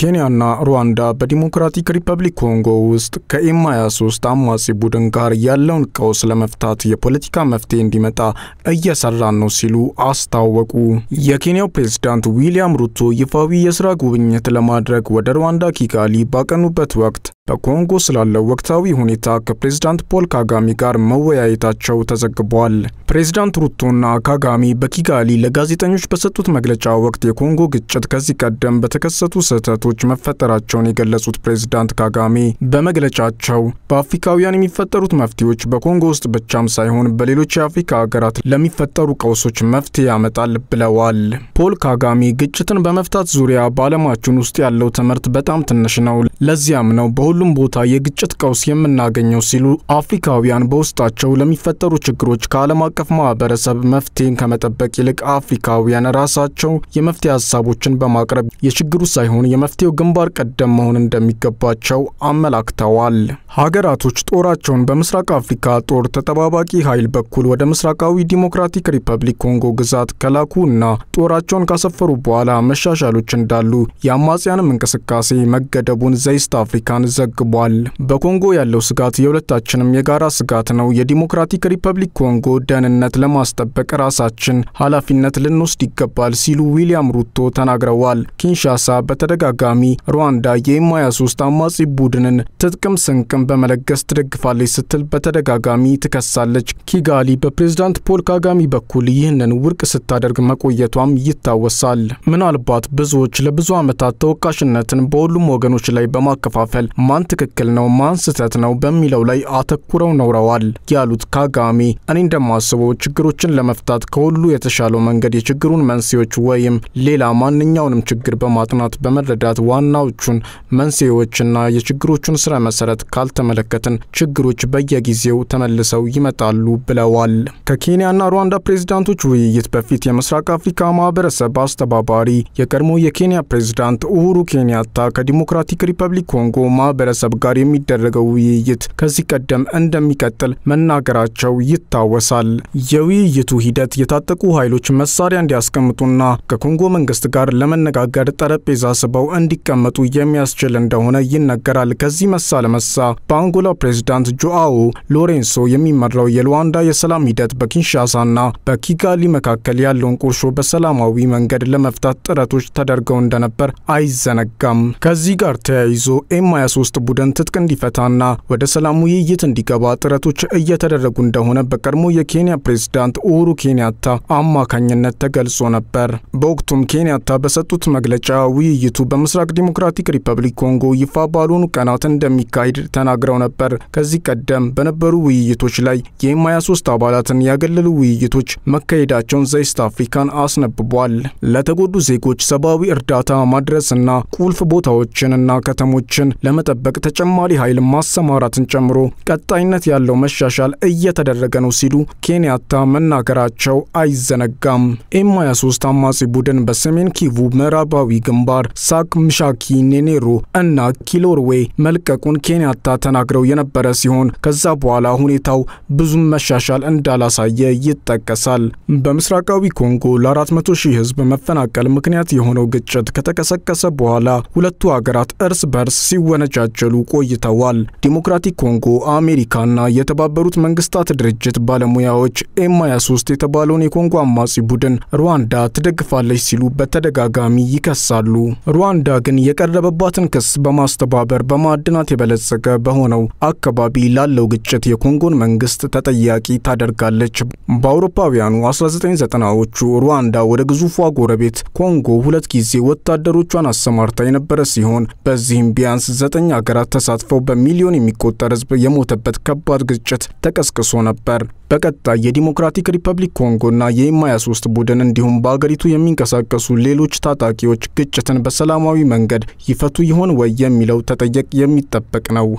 ኬንያና ሩዋንዳ በዲሞክራቲክ ሪፐብሊክ ኮንጎ ውስጥ ከኤም 23 አማጺ ቡድን ጋር ያለውን ቀውስ ለመፍታት የፖለቲካ መፍትሄ እንዲመጣ እየሰራን ነው ሲሉ አስታወቁ። የኬንያው ፕሬዝዳንት ዊሊያም ሩቶ ይፋዊ የስራ ጉብኝት ለማድረግ ወደ ሩዋንዳ ኪጋሊ ባቀኑበት ወቅት በኮንጎ ስላለው ወቅታዊ ሁኔታ ከፕሬዝዳንት ፖል ካጋሚ ጋር መወያየታቸው ተዘግቧል። ፕሬዝዳንት ሩቶና ካጋሚ በኪጋሊ ለጋዜጠኞች በሰጡት መግለጫ ወቅት የኮንጎ ግጭት ከዚህ ቀደም በተከሰቱ ስህተቶች መፈጠራቸውን የገለጹት ፕሬዝዳንት ካጋሚ በመግለጫቸው በአፍሪካውያን የሚፈጠሩት መፍትሄዎች በኮንጎ ውስጥ ብቻም ሳይሆን በሌሎች የአፍሪካ ሀገራት ለሚፈጠሩ ቀውሶች መፍትሄ ያመጣል ብለዋል። ፖል ካጋሚ ግጭትን በመፍታት ዙሪያ በዓለማችን ውስጥ ያለው ትምህርት በጣም ትንሽ ነው። ለዚያም ነው በሁሉ በሁሉም ቦታ የግጭት ቀውስ የምናገኘው ሲሉ አፍሪካውያን በውስጣቸው ለሚፈጠሩ ችግሮች ከዓለም አቀፍ ማህበረሰብ መፍትሄን ከመጠበቅ ይልቅ አፍሪካውያን ራሳቸው የመፍትሄ ሀሳቦችን በማቅረብ የችግሩ ሳይሆን የመፍትሄው ግንባር ቀደም መሆን እንደሚገባቸው አመላክተዋል። ሀገራቶች ጦራቸውን በምስራቅ አፍሪካ ጦር ተጠባባቂ ኃይል በኩል ወደ ምስራቃዊ ዲሞክራቲክ ሪፐብሊክ ኮንጎ ግዛት ከላኩ እና ጦራቸውን ካሰፈሩ በኋላ መሻሻሎች እንዳሉ የአማጽያንም እንቅስቃሴ መገደቡን ዘይስት አፍሪካን ዘግ ዘግቧል። በኮንጎ ያለው ስጋት የሁለታችንም የጋራ ስጋት ነው። የዲሞክራቲክ ሪፐብሊክ ኮንጎ ደህንነት ለማስጠበቅ ራሳችን ኃላፊነት ልንወስድ ይገባል ሲሉ ዊሊያም ሩቶ ተናግረዋል። ኪንሻሳ በተደጋጋሚ ሩዋንዳ የኤም 23 አማጺ ቡድንን ትጥቅም ስንቅም በመለገስ ትደግፋለች ስትል በተደጋጋሚ ትከሳለች። ኪጋሊ በፕሬዝዳንት ፖል ካጋሚ በኩል ይህንን ውድቅ ስታደርግ መቆየቷም ይታወሳል። ምናልባት ብዙዎች ለብዙ ዓመታት ተወቃሽነትን በሁሉም ወገኖች ላይ በማከፋፈል ማን ትክክል ነው፣ ማን ስህተት ነው በሚለው ላይ አተኩረው ኖረዋል ያሉት ካጋሚ እኔ እንደማስበው ችግሮችን ለመፍታት ከሁሉ የተሻለው መንገድ የችግሩን መንስኤዎች ወይም ሌላ ማንኛውንም ችግር በማጥናት በመረዳት ዋናዎቹን መንስኤዎችና የችግሮቹን ስረ መሰረት ካልተመለከትን ችግሮች በየጊዜው ተመልሰው ይመጣሉ ብለዋል። ከኬንያና ሩዋንዳ ፕሬዝዳንቶች ውይይት በፊት የምስራቅ አፍሪካ ማህበረሰብ አስተባባሪ የቀድሞ የኬንያ ፕሬዝዳንት ኡሁሩ ኬንያታ ከዲሞክራቲክ ሪፐብሊክ ኮንጎ ማህበ ማህበረሰብ ጋር የሚደረገው ውይይት ከዚህ ቀደም እንደሚቀጥል መናገራቸው ይታወሳል። የውይይቱ ሂደት የታጠቁ ኃይሎች መሳሪያ እንዲያስቀምጡና ከኮንጎ መንግስት ጋር ለመነጋገር ጠረጴዛ ስበው እንዲቀመጡ የሚያስችል እንደሆነ ይነገራል። ከዚህ መሳ ለመሳ በአንጎላ ፕሬዝዳንት ጆአዎ ሎሬንሶ የሚመራው የሉዋንዳ የሰላም ሂደት በኪንሻሳና በኪጋሊ መካከል ያለውን ቁርሾ በሰላማዊ መንገድ ለመፍታት ጥረቶች ተደርገው እንደነበር አይዘነጋም። ከዚህ ጋር ተያይዞ ኤም 23 የሶስት ቡድን ትጥቅ እንዲፈታና ወደ ሰላም ውይይት እንዲገባ ጥረቶች እየተደረጉ እንደሆነ በቀድሞ የኬንያ ፕሬዝዳንት ኡሁሩ ኬንያታ አማካኝነት ተገልጾ ነበር። በወቅቱም ኬንያታ በሰጡት መግለጫ ውይይቱ በምስራቅ ዲሞክራቲክ ሪፐብሊክ ኮንጎ ይፋ ባልሆኑ ቀናት እንደሚካሄድ ተናግረው ነበር። ከዚህ ቀደም በነበሩ ውይይቶች ላይ የኤም23 አባላትን ያገለሉ ውይይቶች መካሄዳቸውን ዘኢስት አፍሪካን አስነብቧል። ለተጎዱ ዜጎች ሰብአዊ እርዳታ ማድረስና ቁልፍ ቦታዎችንና ከተሞችን ለመጠበቅ ለመጠበቅ ተጨማሪ ኃይል ማሰማራትን ጨምሮ ቀጣይነት ያለው መሻሻል እየተደረገ ነው ሲሉ ኬንያታ መናገራቸው አይዘነጋም። ኤም 23 አማጺ ቡድን በሰሜን ኪቩ ምዕራባዊ ግንባር ሳክ ምሻኪ፣ ኔኔሮ እና ኪሎርዌ መልቀቁን ኬንያታ ተናግረው የነበረ ሲሆን ከዛ በኋላ ሁኔታው ብዙም መሻሻል እንዳላሳየ ይጠቀሳል። በምስራቃዊ ኮንጎ ለ400 ሺህ ህዝብ መፈናቀል ምክንያት የሆነው ግጭት ከተቀሰቀሰ በኋላ ሁለቱ ሀገራት እርስ በርስ ሲወነጃ ሲታጀሉ ቆይተዋል። ዲሞክራቲክ ኮንጎ አሜሪካና የተባበሩት መንግስታት ድርጅት ባለሙያዎች ኤም 23 የተባለውን የኮንጎ አማጺ ቡድን ሩዋንዳ ትደግፋለች ሲሉ በተደጋጋሚ ይከሳሉ። ሩዋንዳ ግን የቀረበባትን ክስ በማስተባበር በማዕድናት የበለጸገ በሆነው አካባቢ ላለው ግጭት የኮንጎን መንግስት ተጠያቂ ታደርጋለች። በአውሮፓውያኑ 1990ዎቹ ሩዋንዳ ወደ ግዙፏ ጎረቤት ኮንጎ ሁለት ጊዜ ወታደሮቿን አሰማርታ የነበረ ሲሆን በዚህም ቢያንስ ዘጠኝ ሀገራት ተሳትፈው በሚሊዮን የሚቆጠር ህዝብ የሞተበት ከባድ ግጭት ተቀስቅሶ ነበር። በቀጣይ የዲሞክራቲክ ሪፐብሊክ ኮንጎና የኢማያ ሶስት ቡድን እንዲሁም በአገሪቱ የሚንቀሳቀሱ ሌሎች ታጣቂዎች ግጭትን በሰላማዊ መንገድ ይፈቱ ይሆን ወይ የሚለው ተጠየቅ የሚጠበቅ ነው።